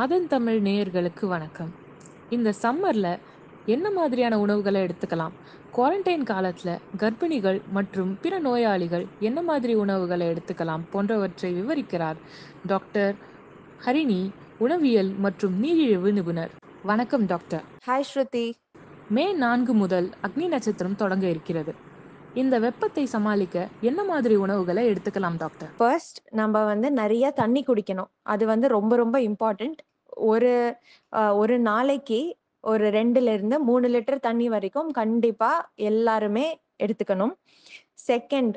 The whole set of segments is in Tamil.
ஆதன் தமிழ் நேயர்களுக்கு வணக்கம் இந்த சம்மரில் என்ன மாதிரியான உணவுகளை எடுத்துக்கலாம் குவாரண்டைன் காலத்தில் கர்ப்பிணிகள் மற்றும் பிற நோயாளிகள் என்ன மாதிரி உணவுகளை எடுத்துக்கலாம் போன்றவற்றை விவரிக்கிறார் டாக்டர் ஹரிணி உணவியல் மற்றும் நீரிழிவு நிபுணர் வணக்கம் டாக்டர் ஹாய் ஸ்ருதி மே நான்கு முதல் அக்னி நட்சத்திரம் தொடங்க இருக்கிறது இந்த வெப்பத்தை சமாளிக்க என்ன மாதிரி உணவுகளை எடுத்துக்கலாம் டாக்டர் ஃபர்ஸ்ட் நம்ம வந்து நிறைய தண்ணி குடிக்கணும் அது வந்து ரொம்ப ரொம்ப இம்பார்ட்டன்ட் ஒரு ஒரு நாளைக்கு ஒரு ரெண்டுல இருந்து மூணு லிட்டர் தண்ணி வரைக்கும் கண்டிப்பா எல்லாருமே எடுத்துக்கணும் செகண்ட்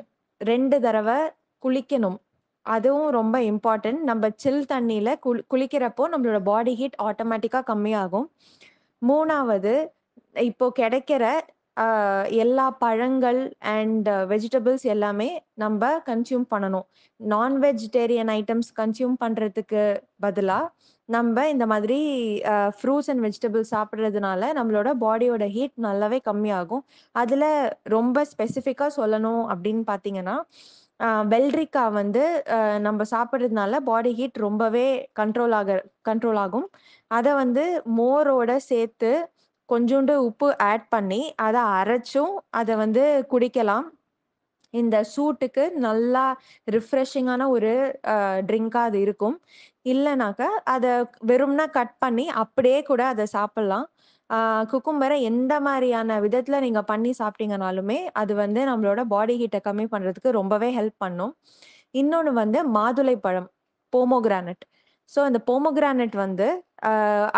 ரெண்டு தடவை குளிக்கணும் அதுவும் ரொம்ப இம்பார்ட்டன்ட் நம்ம சில் தண்ணியில் குளி குளிக்கிறப்போ நம்மளோட பாடி ஹீட் ஆட்டோமேட்டிக்காக கம்மியாகும் மூணாவது இப்போ கிடைக்கிற எல்லா பழங்கள் அண்ட் வெஜிடபிள்ஸ் எல்லாமே நம்ம கன்சியூம் பண்ணணும் நான் வெஜிடேரியன் ஐட்டம்ஸ் கன்சியூம் பண்ணுறதுக்கு பதிலாக நம்ம இந்த மாதிரி ஃப்ரூட்ஸ் அண்ட் வெஜிடபிள்ஸ் சாப்பிட்றதுனால நம்மளோட பாடியோட ஹீட் நல்லாவே கம்மியாகும் அதில் ரொம்ப ஸ்பெசிஃபிக்காக சொல்லணும் அப்படின்னு பார்த்தீங்கன்னா வெல்ரிக்காய் வந்து நம்ம சாப்பிட்றதுனால பாடி ஹீட் ரொம்பவே கண்ட்ரோல் ஆக கண்ட்ரோல் ஆகும் அதை வந்து மோரோட சேர்த்து கொஞ்சோண்டு உப்பு ஆட் பண்ணி அதை அரைச்சும் அதை வந்து குடிக்கலாம் இந்த சூட்டுக்கு நல்லா ரிஃப்ரெஷிங்கான ஒரு ட்ரிங்காக அது இருக்கும் இல்லைனாக்கா அதை வெறும்னா கட் பண்ணி அப்படியே கூட அதை சாப்பிட்லாம் குக்கும்பரை எந்த மாதிரியான விதத்தில் நீங்கள் பண்ணி சாப்பிட்டீங்கனாலுமே அது வந்து நம்மளோட பாடி ஹீட்டை கம்மி பண்ணுறதுக்கு ரொம்பவே ஹெல்ப் பண்ணும் இன்னொன்று வந்து மாதுளை பழம் போமோகிரானட் ஸோ இந்த போமோகிரானட் வந்து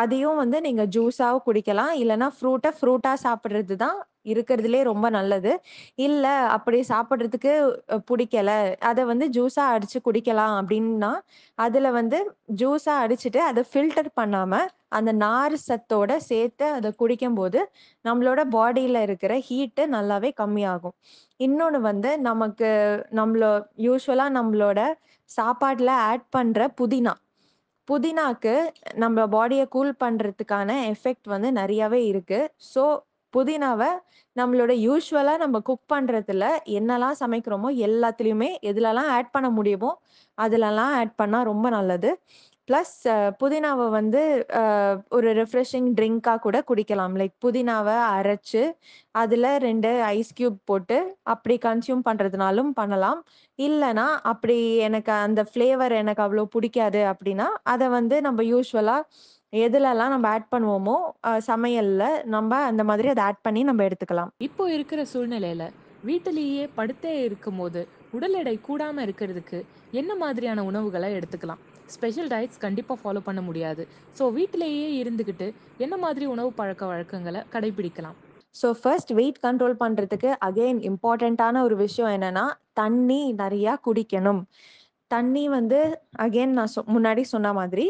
அதையும் வந்து நீங்கள் ஜூஸாகவும் குடிக்கலாம் இல்லைன்னா ஃப்ரூட்டை ஃப்ரூட்டாக சாப்பிட்றது தான் இருக்கிறதுலே ரொம்ப நல்லது இல்லை அப்படி சாப்பிட்றதுக்கு பிடிக்கல அதை வந்து ஜூஸாக அடித்து குடிக்கலாம் அப்படின்னா அதில் வந்து ஜூஸாக அடிச்சுட்டு அதை ஃபில்டர் பண்ணாமல் அந்த நார் சத்தோட சேர்த்து அதை குடிக்கும்போது நம்மளோட பாடியில் இருக்கிற ஹீட்டு நல்லாவே கம்மியாகும் இன்னொன்று வந்து நமக்கு நம்மளோ யூஸ்வலாக நம்மளோட சாப்பாட்டில் ஆட் பண்ணுற புதினா புதினாக்கு நம்ம பாடியை கூல் பண்ணுறதுக்கான எஃபெக்ட் வந்து நிறையாவே இருக்குது ஸோ புதினாவை நம்மளோட யூஸ்வலாக நம்ம குக் பண்ணுறதுல என்னெல்லாம் சமைக்கிறோமோ எல்லாத்துலேயுமே எதுலலாம் ஆட் பண்ண முடியுமோ அதிலலாம் ஆட் பண்ணால் ரொம்ப நல்லது ப்ளஸ் புதினாவை வந்து ஒரு ரிஃப்ரெஷிங் ட்ரிங்காக கூட குடிக்கலாம் லைக் புதினாவை அரைச்சு அதில் ரெண்டு ஐஸ் க்யூப் போட்டு அப்படி கன்சியூம் பண்ணுறதுனாலும் பண்ணலாம் இல்லைனா அப்படி எனக்கு அந்த ஃப்ளேவர் எனக்கு அவ்வளோ பிடிக்காது அப்படின்னா அதை வந்து நம்ம யூஸ்வலாக எதுலலாம் நம்ம ஆட் பண்ணுவோமோ சமையலில் நம்ம அந்த மாதிரி அதை ஆட் பண்ணி நம்ம எடுத்துக்கலாம் இப்போ இருக்கிற சூழ்நிலையில் வீட்டிலேயே படுத்தே இருக்கும்போது உடல் எடை கூடாமல் இருக்கிறதுக்கு என்ன மாதிரியான உணவுகளை எடுத்துக்கலாம் ஸ்பெஷல் டயட்ஸ் கண்டிப்பாக ஃபாலோ பண்ண முடியாது ஸோ வீட்டிலேயே இருந்துக்கிட்டு என்ன மாதிரி உணவு பழக்க வழக்கங்களை கடைபிடிக்கலாம் ஸோ ஃபர்ஸ்ட் வெயிட் கண்ட்ரோல் பண்ணுறதுக்கு அகெயின் இம்பார்ட்டண்ட்டான ஒரு விஷயம் என்னென்னா தண்ணி நிறையா குடிக்கணும் தண்ணி வந்து அகெயின் நான் சொ முன்னாடி சொன்ன மாதிரி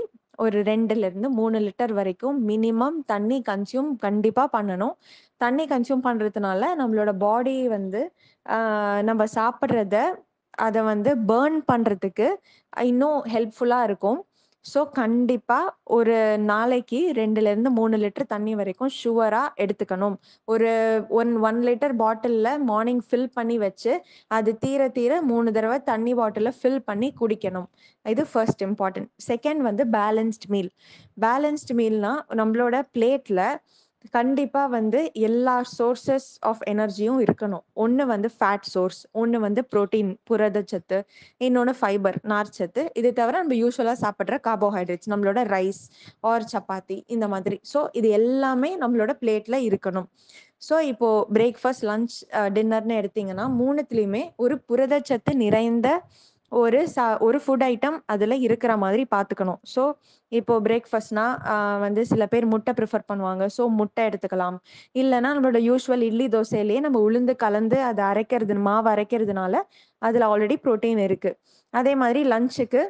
ஒரு ரெண்டுலேருந்து மூணு லிட்டர் வரைக்கும் மினிமம் தண்ணி கன்சியூம் கண்டிப்பாக பண்ணணும் தண்ணி கன்சியூம் பண்ணுறதுனால நம்மளோட பாடி வந்து நம்ம சாப்பிட்றத அதை வந்து பேர்ன் பண்ணுறதுக்கு இன்னும் ஹெல்ப்ஃபுல்லாக இருக்கும் ஸோ கண்டிப்பாக ஒரு நாளைக்கு ரெண்டுலேருந்து மூணு லிட்டர் தண்ணி வரைக்கும் ஷுவராக எடுத்துக்கணும் ஒரு ஒன் ஒன் லிட்டர் பாட்டிலில் மார்னிங் ஃபில் பண்ணி வச்சு அது தீர தீர மூணு தடவை தண்ணி பாட்டிலில் ஃபில் பண்ணி குடிக்கணும் இது ஃபர்ஸ்ட் இம்பார்ட்டன்ட் செகண்ட் வந்து பேலன்ஸ்ட் மீல் பேலன்ஸ்ட் மீல்னால் நம்மளோட பிளேட்டில் கண்டிப்பா வந்து எல்லா சோர்சஸ் ஆஃப் எனர்ஜியும் இருக்கணும் ஒன்று வந்து ஃபேட் சோர்ஸ் ஒன்று வந்து புரோட்டீன் புரதச்சத்து இன்னொன்று ஃபைபர் சத்து இதை தவிர நம்ம யூஸ்வலாக சாப்பிட்ற கார்போஹைட்ரேட்ஸ் நம்மளோட ரைஸ் ஆர் சப்பாத்தி இந்த மாதிரி ஸோ இது எல்லாமே நம்மளோட பிளேட்ல இருக்கணும் ஸோ இப்போ பிரேக்ஃபாஸ்ட் லஞ்ச் டின்னர்னு எடுத்தீங்கன்னா மூணுத்துலேயுமே ஒரு புரதச்சத்து நிறைந்த ஒரு ச ஒரு ஃபுட் ஐட்டம் அதில் இருக்கிற மாதிரி பார்த்துக்கணும் ஸோ இப்போது பிரேக்ஃபாஸ்ட்னா வந்து சில பேர் முட்டை ப்ரிஃபர் பண்ணுவாங்க ஸோ முட்டை எடுத்துக்கலாம் இல்லைனா நம்மளோட யூஸ்வல் இட்லி தோசையிலேயே நம்ம உளுந்து கலந்து அதை அரைக்கிறது மாவு அரைக்கிறதுனால அதில் ஆல்ரெடி ப்ரோட்டீன் இருக்குது அதே மாதிரி லஞ்சுக்கு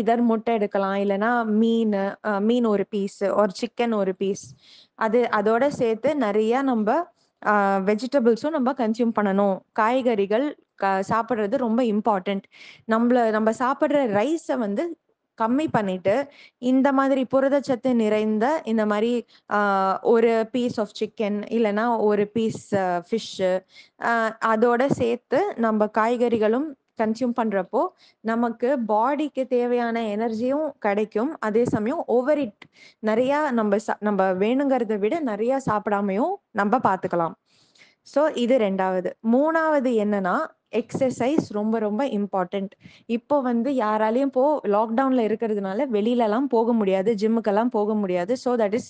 இதர் முட்டை எடுக்கலாம் இல்லைனா மீன் மீன் ஒரு பீஸ் ஒரு சிக்கன் ஒரு பீஸ் அது அதோட சேர்த்து நிறையா நம்ம வெஜிடபிள்ஸும் நம்ம கன்சியூம் பண்ணணும் காய்கறிகள் சாப்பிட்றது ரொம்ப இம்பார்ட்டண்ட் நம்மள நம்ம சாப்பிட்ற ரைஸை வந்து கம்மி பண்ணிட்டு இந்த மாதிரி புரதச்சத்து நிறைந்த இந்த மாதிரி ஒரு பீஸ் ஆஃப் சிக்கன் இல்லைன்னா ஒரு பீஸ் ஃபிஷ்ஷு அதோட சேர்த்து நம்ம காய்கறிகளும் கன்சியூம் பண்ணுறப்போ நமக்கு பாடிக்கு தேவையான எனர்ஜியும் கிடைக்கும் அதே சமயம் ஓவர் இட் நிறையா நம்ம நம்ம வேணுங்கிறத விட நிறையா சாப்பிடாமையும் நம்ம பார்த்துக்கலாம் ஸோ இது ரெண்டாவது மூணாவது என்னன்னா எக்ஸசைஸ் ரொம்ப ரொம்ப இம்பார்ட்டண்ட் இப்போ வந்து யாராலையும் போ லாக்டவுன்ல இருக்கிறதுனால வெளியிலலாம் போக முடியாது ஜிம்முக்கெல்லாம் போக முடியாது so that is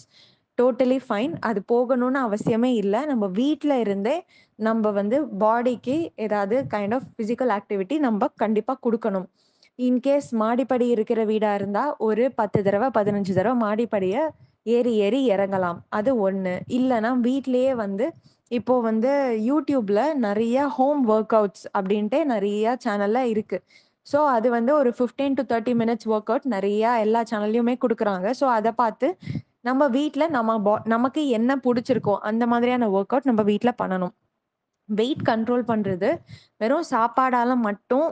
totally fine அது போகணும்னு அவசியமே இல்லை நம்ம வீட்டில் இருந்தே நம்ம வந்து பாடிக்கு ஏதாவது கைண்ட் ஆஃப் ஃபிசிக்கல் ஆக்டிவிட்டி நம்ம கண்டிப்பாக கொடுக்கணும் இன்கேஸ் மாடிப்படி இருக்கிற வீடாக இருந்தால் ஒரு பத்து தடவை பதினஞ்சு தடவை மாடிப்படியை ஏறி ஏறி இறங்கலாம் அது ஒன்று இல்லைன்னா வீட்லேயே வந்து இப்போ வந்து யூடியூப்ல நிறைய ஹோம் ஒர்க் அவுட்ஸ் அப்படின்ட்டு நிறைய சேனல்ல இருக்கு ஸோ அது வந்து ஒரு fifteen to thirty minutes work out நிறையா எல்லா சேனல்லையுமே கொடுக்குறாங்க ஸோ அதை பார்த்து நம்ம வீட்டில் நம்ம பா நமக்கு என்ன பிடிச்சிருக்கோ அந்த மாதிரியான ஒர்க் அவுட் நம்ம வீட்டில் பண்ணணும் வெயிட் கண்ட்ரோல் பண்ணுறது வெறும் சாப்பாடால் மட்டும்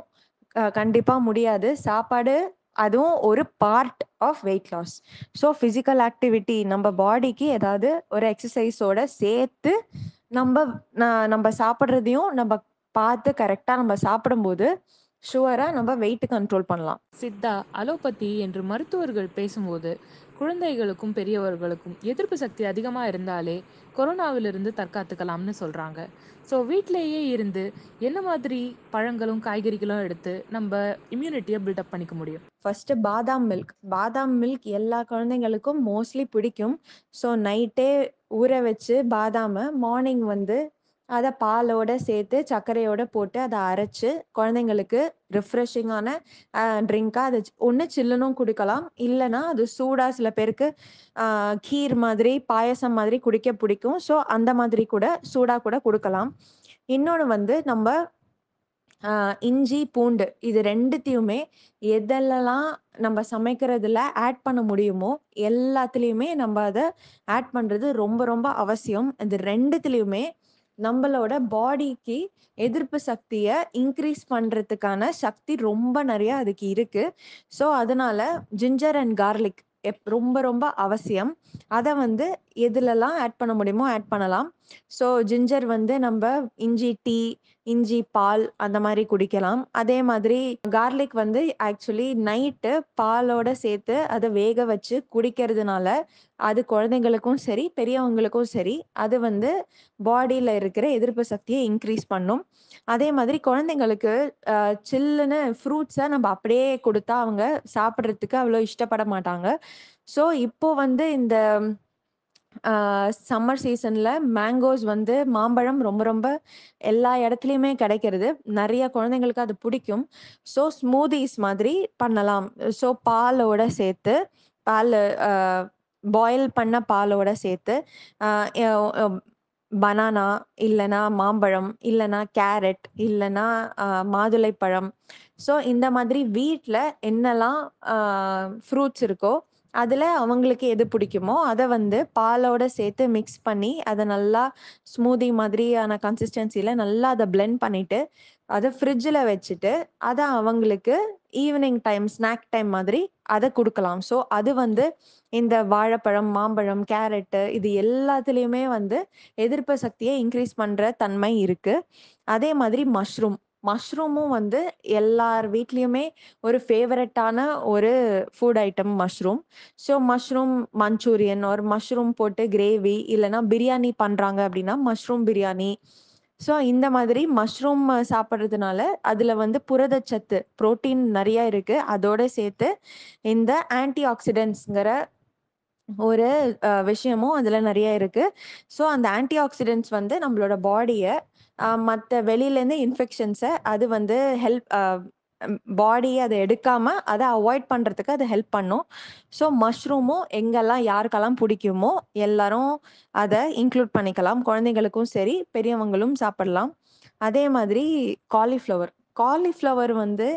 கண்டிப்பாக முடியாது சாப்பாடு அதுவும் ஒரு part of weight loss so physical activity நம்ம பாடிக்கு ஏதாவது ஒரு எக்ஸசைஸோட சேர்த்து நம்ம நம்ம சாப்பிட்றதையும் நம்ம பார்த்து கரெக்டாக நம்ம சாப்பிடும்போது ஷுவராக நம்ம வெயிட் கண்ட்ரோல் பண்ணலாம் சித்தா அலோபதி என்று மருத்துவர்கள் பேசும்போது குழந்தைகளுக்கும் பெரியவர்களுக்கும் எதிர்ப்பு சக்தி அதிகமாக இருந்தாலே கொரோனாவிலிருந்து தற்காத்துக்கலாம்னு சொல்கிறாங்க ஸோ வீட்டிலேயே இருந்து என்ன மாதிரி பழங்களும் காய்கறிகளும் எடுத்து நம்ம இம்யூனிட்டியை பில்டப் பண்ணிக்க முடியும் ஃபஸ்ட்டு பாதாம் மில்க் பாதாம் மில்க் எல்லா குழந்தைங்களுக்கும் மோஸ்ட்லி பிடிக்கும் ஸோ நைட்டே ஊற வச்சு பாதாமை மார்னிங் வந்து அதை பாலோட சேர்த்து சர்க்கரையோட போட்டு அதை அரைச்சு குழந்தைங்களுக்கு ரிஃப்ரெஷிங்கான ட்ரிங்காக அதை ஒன்று சில்லுனும் கொடுக்கலாம் இல்லைனா அது சூடாக சில பேருக்கு கீர் மாதிரி பாயசம் மாதிரி குடிக்க பிடிக்கும் ஸோ அந்த மாதிரி கூட சூடாக கூட கொடுக்கலாம் இன்னொன்று வந்து நம்ம இஞ்சி பூண்டு இது ரெண்டுத்தையுமே எதெல்லாம் நம்ம சமைக்கிறதுல ஆட் பண்ண முடியுமோ எல்லாத்துலேயுமே நம்ம அதை ஆட் பண்ணுறது ரொம்ப ரொம்ப அவசியம் இது ரெண்டுத்துலேயுமே நம்மளோட பாடிக்கு எதிர்ப்பு சக்தியை இன்க்ரீஸ் பண்ணுறதுக்கான சக்தி ரொம்ப நிறையா அதுக்கு இருக்குது ஸோ அதனால் ஜிஞ்சர் அண்ட் கார்லிக் எப் ரொம்ப ரொம்ப அவசியம் அதை வந்து எதுலலாம் ஆட் பண்ண முடியுமோ ஆட் பண்ணலாம் ஸோ ஜிஞ்சர் வந்து நம்ம இஞ்சி டீ இஞ்சி பால் அந்த மாதிரி குடிக்கலாம் அதே மாதிரி கார்லிக் வந்து ஆக்சுவலி நைட்டு பாலோட சேர்த்து அதை வேக வச்சு குடிக்கிறதுனால அது குழந்தைங்களுக்கும் சரி பெரியவங்களுக்கும் சரி அது வந்து பாடியில் இருக்கிற எதிர்ப்பு சக்தியை இன்க்ரீஸ் பண்ணும் அதே மாதிரி குழந்தைங்களுக்கு சில்லுன்னு ஃப்ரூட்ஸை நம்ம அப்படியே கொடுத்தா அவங்க சாப்பிட்றதுக்கு அவ்வளோ இஷ்டப்பட மாட்டாங்க ஸோ இப்போ வந்து இந்த சம்மர் சீசனில் மேங்கோஸ் வந்து மாம்பழம் ரொம்ப ரொம்ப எல்லா இடத்துலையுமே கிடைக்கிறது நிறைய குழந்தைங்களுக்கு அது பிடிக்கும் ஸோ ஸ்மூதிஸ் மாதிரி பண்ணலாம் ஸோ பாலோட சேர்த்து பால் பாயில் பண்ண பாலோட சேர்த்து பனானா இல்லைனா மாம்பழம் இல்லைனா கேரட் இல்லைனா மாதுளை பழம் ஸோ இந்த மாதிரி வீட்டில் என்னெல்லாம் ஃப்ரூட்ஸ் இருக்கோ அதில் அவங்களுக்கு எது பிடிக்குமோ அதை வந்து பாலோட சேர்த்து மிக்ஸ் பண்ணி அதை நல்லா ஸ்மூதி மாதிரியான கன்சிஸ்டன்சியில் நல்லா அதை பிளெண்ட் பண்ணிவிட்டு அதை ஃப்ரிட்ஜில் வச்சுட்டு அதை அவங்களுக்கு ஈவினிங் டைம் ஸ்நாக் டைம் மாதிரி அதை கொடுக்கலாம் ஸோ அது வந்து இந்த வாழைப்பழம் மாம்பழம் கேரட்டு இது எல்லாத்துலேயுமே வந்து எதிர்ப்பு சக்தியை இன்க்ரீஸ் பண்ணுற தன்மை இருக்குது அதே மாதிரி மஷ்ரூம் மஷ்ரூமும் வந்து எல்லார் வீட்லேயுமே ஒரு ஃபேவரட்டான ஒரு food item mushroom so mushroom Manchurian ஒரு மஷ்ரூம் போட்டு கிரேவி இல்லைன்னா பிரியாணி பண்ணுறாங்க அப்படின்னா மஷ்ரூம் பிரியாணி ஸோ இந்த மாதிரி மஷ்ரூம் சாப்பிட்றதுனால அதில் வந்து புரதச்சத்து ப்ரோட்டீன் நிறையா இருக்குது அதோட சேர்த்து இந்த ஆன்டி ஆக்சிடென்ட்ஸுங்கிற ஒரு விஷயமும் அதில் நிறைய இருக்குது ஸோ அந்த ஆன்டி ஆக்சிடென்ட்ஸ் வந்து நம்மளோட பாடியை மற்ற வெளியிலேருந்து இன்ஃபெக்ஷன்ஸை அது வந்து ஹெல்ப் பாடியை அதை எடுக்காமல் அதை அவாய்ட் பண்ணுறதுக்கு அது ஹெல்ப் பண்ணும் ஸோ மஷ்ரூமும் எங்கெல்லாம் யாருக்கெல்லாம் பிடிக்குமோ எல்லாரும் அதை இன்க்ளூட் பண்ணிக்கலாம் குழந்தைங்களுக்கும் சரி பெரியவங்களும் சாப்பிடலாம் அதே மாதிரி காலிஃப்ளவர் காலிஃப்ளவர் வந்து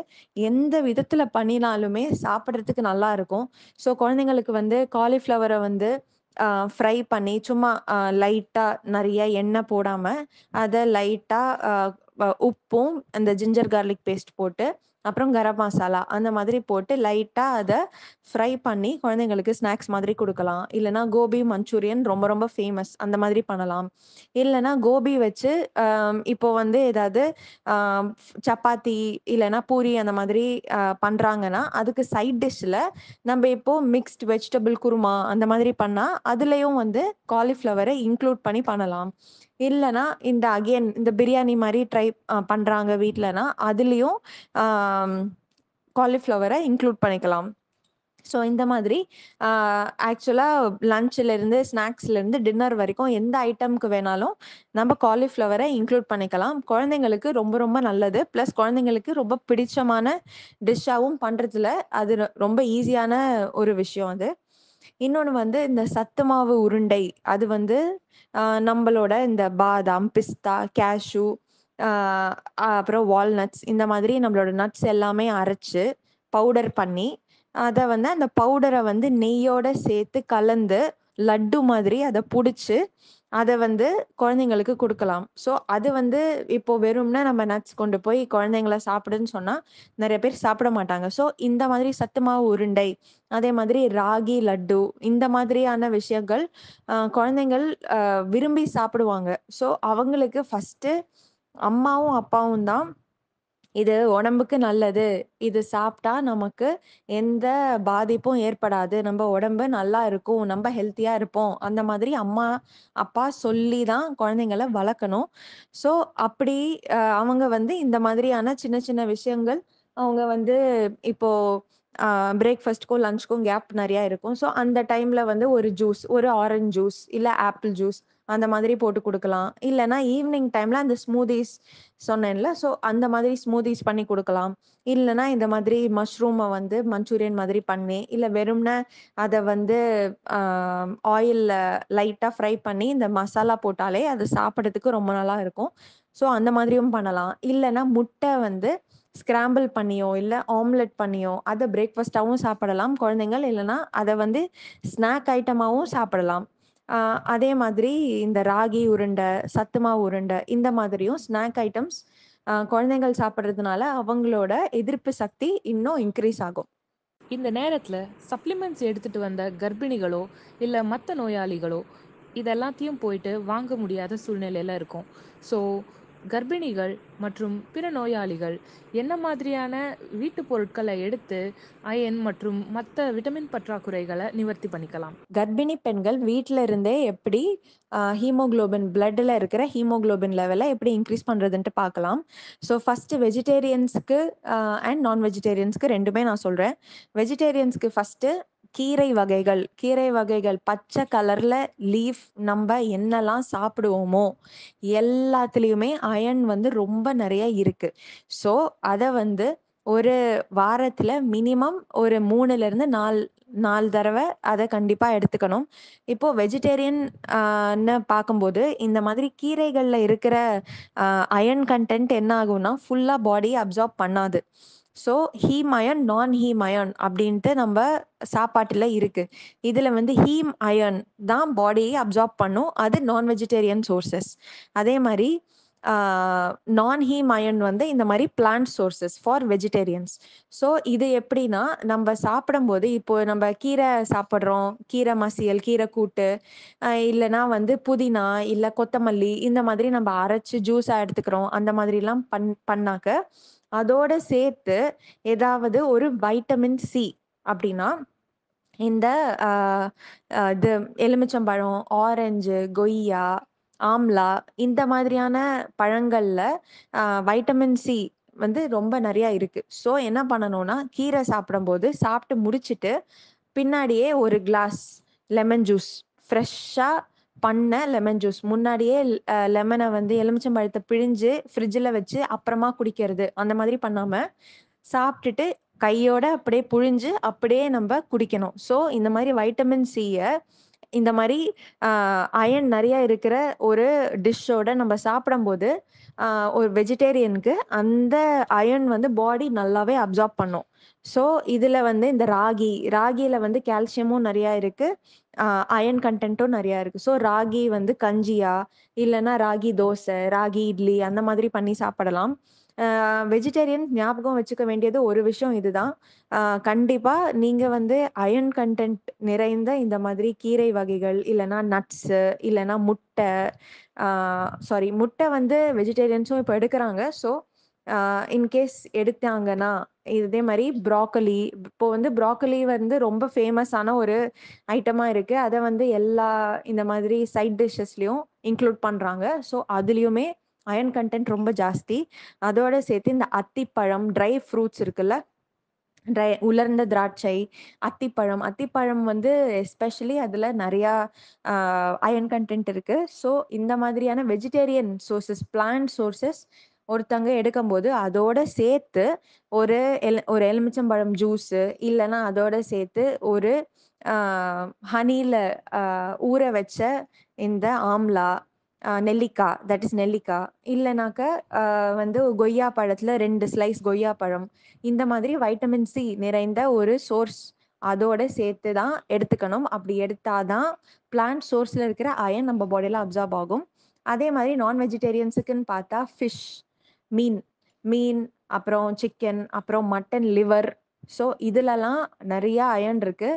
எந்த விதத்தில் பண்ணினாலுமே சாப்பிட்றதுக்கு நல்லா இருக்கும் ஸோ குழந்தைங்களுக்கு வந்து காலிஃப்ளவரை வந்து ஃப்ரை பண்ணி சும்மா லைட்டாக நிறைய எண்ணெய் போடாமல் அதை லைட்டாக உப்பும் அந்த ஜிஞ்சர் கார்லிக் பேஸ்ட் போட்டு அப்புறம் கரம் மசாலா அந்த மாதிரி போட்டு லைட்டாக அதை ஃப்ரை பண்ணி குழந்தைங்களுக்கு ஸ்நாக்ஸ் மாதிரி கொடுக்கலாம் இல்லைனா கோபி மஞ்சூரியன் ரொம்ப ரொம்ப ஃபேமஸ் அந்த மாதிரி பண்ணலாம் இல்லைனா கோபி வச்சு இப்போ வந்து ஏதாவது சப்பாத்தி இல்லைனா பூரி அந்த மாதிரி பண்ணுறாங்கன்னா அதுக்கு சைட் டிஷ்ஷில் நம்ம இப்போது மிக்ஸ்ட் வெஜிடபிள் குருமா அந்த மாதிரி பண்ணால் அதுலேயும் வந்து காலிஃப்ளவரை இன்க்ளூட் பண்ணி பண்ணலாம் இல்லைனா இந்த அகேன் இந்த பிரியாணி மாதிரி ட்ரை பண்ணுறாங்க வீட்டிலனா அதுலேயும் காலிஃப்ளவரை இன்க்ளூட் பண்ணிக்கலாம் ஸோ இந்த மாதிரி ஆக்சுவலாக லஞ்சிலேருந்து ஸ்நாக்ஸ்லேருந்து டின்னர் வரைக்கும் எந்த ஐட்டம்க்கு வேணாலும் நம்ம காலிஃப்ளவரை இன்க்ளூட் பண்ணிக்கலாம் குழந்தைங்களுக்கு ரொம்ப ரொம்ப நல்லது ப்ளஸ் குழந்தைங்களுக்கு ரொம்ப பிடிச்சமான டிஷ்ஷாகவும் பண்ணுறதுல அது ரொம்ப ஈஸியான ஒரு விஷயம் அது இன்னொன்று வந்து இந்த சத்து மாவு உருண்டை அது வந்து நம்மளோட இந்த பாதாம் பிஸ்தா கேஷூ அப்புறம் வால்நட்ஸ் இந்த மாதிரி நம்மளோட நட்ஸ் எல்லாமே அரைச்சு பவுடர் பண்ணி அதை வந்து அந்த பவுடரை வந்து நெய்யோட சேர்த்து கலந்து லட்டு மாதிரி அதை பிடிச்சி அதை வந்து குழந்தைங்களுக்கு கொடுக்கலாம் ஸோ அது வந்து இப்போ வெறும்னா நம்ம நட்ஸ் கொண்டு போய் குழந்தைங்கள சாப்பிடுன்னு சொன்னால் நிறைய பேர் சாப்பிட மாட்டாங்க ஸோ இந்த மாதிரி சத்துமாவு உருண்டை அதே மாதிரி ராகி லட்டு இந்த மாதிரியான விஷயங்கள் குழந்தைங்கள் விரும்பி சாப்பிடுவாங்க ஸோ அவங்களுக்கு ஃபஸ்ட்டு அம்மாவும் அப்பாவும் தான் இது உடம்புக்கு நல்லது இது சாப்பிட்டா நமக்கு எந்த பாதிப்பும் ஏற்படாது நம்ம உடம்பு நல்லா இருக்கும் நம்ம ஹெல்த்தியா இருப்போம் அந்த மாதிரி அம்மா அப்பா சொல்லி தான் குழந்தைங்களை வளர்க்கணும் ஸோ அப்படி அவங்க வந்து இந்த மாதிரியான சின்ன சின்ன விஷயங்கள் அவங்க வந்து இப்போ பிரேக்ஃபாஸ்ட்க்கும் லஞ்சுக்கும் கேப் நிறையா இருக்கும் ஸோ அந்த டைமில் வந்து ஒரு ஜூஸ் ஒரு ஆரஞ்ச் ஜூஸ் இல்லை ஆப்பிள் ஜூஸ் அந்த மாதிரி போட்டு கொடுக்கலாம் இல்லைன்னா ஈவினிங் டைம்ல அந்த ஸ்மூதிஸ் சொன்னேன்ல ஸோ அந்த மாதிரி ஸ்மூதிஸ் பண்ணி கொடுக்கலாம் இல்லைன்னா இந்த மாதிரி மஷ்ரூமை வந்து மஞ்சூரியன் மாதிரி பண்ணி இல்லை வெறும்னா அதை வந்து ஆயிலில் லைட்டாக ஃப்ரை பண்ணி இந்த மசாலா போட்டாலே அது சாப்பிட்றதுக்கு ரொம்ப நல்லா இருக்கும் ஸோ அந்த மாதிரியும் பண்ணலாம் இல்லைன்னா முட்டை வந்து ஸ்கிராம்பிள் பண்ணியோ இல்லை ஆம்லெட் பண்ணியோ அதை பிரேக்ஃபாஸ்ட்டாகவும் சாப்பிடலாம் குழந்தைங்கள் இல்லைன்னா அதை வந்து ஸ்நாக் ஐட்டமாகவும் சாப்பிடலாம் அதே மாதிரி இந்த ராகி உருண்டை சத்துமா உருண்டை இந்த மாதிரியும் ஸ்நாக் ஐட்டம்ஸ் குழந்தைகள் சாப்பிட்றதுனால அவங்களோட எதிர்ப்பு சக்தி இன்னும் இன்க்ரீஸ் ஆகும் இந்த நேரத்தில் சப்ளிமெண்ட்ஸ் எடுத்துகிட்டு வந்த கர்ப்பிணிகளோ இல்லை மற்ற நோயாளிகளோ இதெல்லாத்தையும் போயிட்டு வாங்க முடியாத சூழ்நிலையில் இருக்கும் ஸோ கர்ப்பிணிகள் மற்றும் பிற நோயாளிகள் என்ன மாதிரியான வீட்டு பொருட்களை எடுத்து அயன் மற்றும் மற்ற விட்டமின் பற்றாக்குறைகளை நிவர்த்தி பண்ணிக்கலாம் கர்ப்பிணி பெண்கள் வீட்டில இருந்தே எப்படி ஹீமோக்ளோபின் பிளட்ல இருக்கிற ஹீமோக்ளோபின் லெவலை எப்படி இன்க்ரீஸ் பண்ணுறதுன்ட்டு பார்க்கலாம் ஸோ ஃபஸ்ட்டு வெஜிடேரியன்ஸுக்கு அண்ட் நான் வெஜிடேரியன்ஸ்க்கு ரெண்டுமே நான் சொல்கிறேன் வெஜிடேரியன்ஸ்க்கு ஃபஸ்ட்டு கீரை வகைகள் கீரை வகைகள் பச்சை கலர்ல லீஃப் நம்ம என்னெல்லாம் சாப்பிடுவோமோ எல்லாத்துலேயுமே அயன் வந்து ரொம்ப நிறைய இருக்கு ஸோ அதை வந்து ஒரு வாரத்துல மினிமம் ஒரு மூணுல இருந்து நாலு நாலு தடவை அதை கண்டிப்பாக எடுத்துக்கணும் இப்போ வெஜிடேரியன் பார்க்கும்போது இந்த மாதிரி கீரைகளில் இருக்கிற அயன் கண்டென்ட் என்ன ஆகும்னா ஃபுல்லாக பாடியை அப்சார்ப் பண்ணாது so heme iron non heme iron அப்படின்ட்டு நம்ம சாப்பாட்டில் இருக்குது இதில் வந்து ஹீம் அயன் தான் பாடியை அப்சார்ப் பண்ணும் அது நான் வெஜிடேரியன் சோர்சஸ் அதே மாதிரி நான் ஹீம் அயன் வந்து இந்த மாதிரி plant sources for vegetarians so இது எப்படின்னா நம்ம சாப்பிடும்போது இப்போ நம்ம கீரை சாப்பிட்றோம் கீரை மசியல் கீரை கூட்டு இல்லைனா வந்து புதினா இல்லை கொத்தமல்லி இந்த மாதிரி நம்ம அரைச்சி ஜூஸாக எடுத்துக்கிறோம் அந்த மாதிரிலாம் பண் பண்ணாக்க அதோட சேர்த்து ஏதாவது ஒரு வைட்டமின் சி அப்படின்னா இந்த இது எலுமிச்சம்பழம் ஆரஞ்சு கொய்யா ஆம்லா இந்த மாதிரியான பழங்களில் வைட்டமின் சி வந்து ரொம்ப நிறையா இருக்குது ஸோ என்ன பண்ணணும்னா கீரை சாப்பிடும்போது சாப்பிட்டு முடிச்சுட்டு பின்னாடியே ஒரு கிளாஸ் லெமன் ஜூஸ் ஃப்ரெஷ்ஷாக பண்ண லெமன் ஜூஸ் முன்னாடியே லெமனை வந்து எலுமிச்சம் பிழிஞ்சு ஃப்ரிட்ஜில் வச்சு அப்புறமா குடிக்கிறது அந்த மாதிரி பண்ணாமல் சாப்பிட்டுட்டு கையோட அப்படியே புழிஞ்சு அப்படியே நம்ம குடிக்கணும் ஸோ இந்த மாதிரி வைட்டமின் சியை இந்த மாதிரி அயன் நிறைய இருக்கிற ஒரு டிஷ்ஷோட நம்ம சாப்பிடும்போது ஒரு வெஜிடேரியனுக்கு அந்த அயன் வந்து பாடி நல்லாவே அப்சார்ப் பண்ணும் ஸோ இதில் வந்து இந்த ராகி ராகியில் வந்து கால்சியமும் நிறையா இருக்குது அயன் கண்டென்ட்டும் நிறையா இருக்குது ஸோ ராகி வந்து கஞ்சியா இல்லைன்னா ராகி தோசை ராகி இட்லி அந்த மாதிரி பண்ணி சாப்பிடலாம் வெஜிடேரியன் ஞாபகம் வச்சுக்க வேண்டியது ஒரு விஷயம் இதுதான் கண்டிப்பாக நீங்கள் வந்து அயன் கண்டென்ட் நிறைந்த இந்த மாதிரி கீரை வகைகள் இல்லைன்னா நட்ஸு இல்லைன்னா முட்டை சாரி முட்டை வந்து வெஜிடேரியன்ஸும் இப்போ எடுக்கிறாங்க ஸோ இன்கேஸ் எடுத்தாங்கன்னா இதே மாதிரி ப்ராக்கலி இப்போ வந்து ப்ராக்கலி வந்து ரொம்ப ஃபேமஸான ஒரு ஐட்டமாக இருக்குது அதை வந்து எல்லா இந்த மாதிரி சைட் டிஷ்ஷஸ்லேயும் இன்க்ளூட் பண்ணுறாங்க ஸோ அதுலேயுமே அயன் கண்டென்ட் ரொம்ப ஜாஸ்தி அதோட சேர்த்து இந்த அத்திப்பழம் ட்ரை ஃப்ரூட்ஸ் இருக்குல்ல ட்ரை உலர்ந்த திராட்சை அத்திப்பழம் அத்திப்பழம் வந்து எஸ்பெஷலி அதில் நிறையா அயன் கண்டென்ட் இருக்குது ஸோ இந்த மாதிரியான வெஜிடேரியன் சோர்சஸ் பிளான்ட் சோர்சஸ் ஒருத்தங்க எடுக்கும்போது அதோட சேர்த்து ஒரு எல் ஒரு எலுமிச்சம்பழம் ஜூஸு இல்லைன்னா அதோட சேர்த்து ஒரு ஹனியில் ஊற வச்ச இந்த ஆம்லா நெல்லிக்காய் தட் இஸ் நெல்லிக்காய் இல்லைனாக்க வந்து கொய்யா பழத்தில் ரெண்டு ஸ்லைஸ் கொய்யா பழம் இந்த மாதிரி வைட்டமின் சி நிறைந்த ஒரு சோர்ஸ் அதோட சேர்த்து தான் எடுத்துக்கணும் அப்படி எடுத்தாதான் பிளான்ட் சோர்ஸில் இருக்கிற அயன் நம்ம பாடியில் அப்சார்ப் ஆகும் அதே மாதிரி நான் வெஜிடேரியன்ஸுக்குன்னு பார்த்தா ஃபிஷ் மீன் மீன் அப்புறம் சிக்கன் அப்புறம் மட்டன் லிவர் ஸோ இதுலலாம் நிறைய அயன் இருக்கு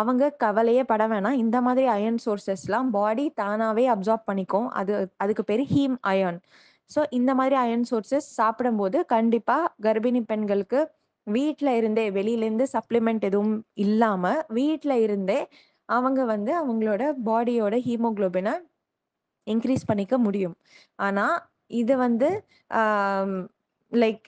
அவங்க கவலையே பட வேணாம் இந்த மாதிரி அயன் சோர்சஸ்லாம் பாடி தானாகவே அப்சார்ப் பண்ணிக்கும் அது அதுக்கு பேர் ஹீம் அயன் ஸோ இந்த மாதிரி அயன் சோர்சஸ் சாப்பிடும்போது கண்டிப்பாக கர்ப்பிணி பெண்களுக்கு வீட்டில் இருந்தே வெளியிலேருந்து சப்ளிமெண்ட் எதுவும் இல்லாமல் வீட்டில் இருந்தே அவங்க வந்து அவங்களோட பாடியோட ஹீமோக்ளோபினை இன்க்ரீஸ் பண்ணிக்க முடியும் ஆனால் இது வந்து லைக்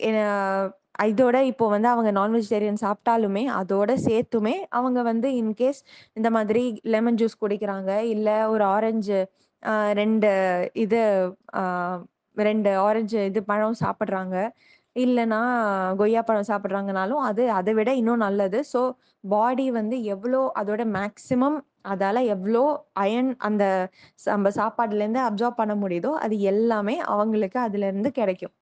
இதோட இப்போ வந்து அவங்க நான் வெஜிடேரியன் சாப்பிட்டாலுமே அதோட சேர்த்துமே அவங்க வந்து இன்கேஸ் இந்த மாதிரி லெமன் ஜூஸ் குடிக்கிறாங்க இல்லை ஒரு ஆரஞ்சு ரெண்டு இது ரெண்டு ஆரஞ்சு இது பழம் சாப்பிட்றாங்க இல்லைன்னா கொய்யா பழம் சாப்பிட்றாங்கனாலும் அது அதை விட இன்னும் நல்லது ஸோ பாடி வந்து எவ்வளோ அதோட மேக்சிமம் அதால எவ்வளோ அயன் அந்த நம்ம சாப்பாடுலேருந்து அப்சார்ப் பண்ண முடியுதோ அது எல்லாமே அவங்களுக்கு அதுலேருந்து கிடைக்கும்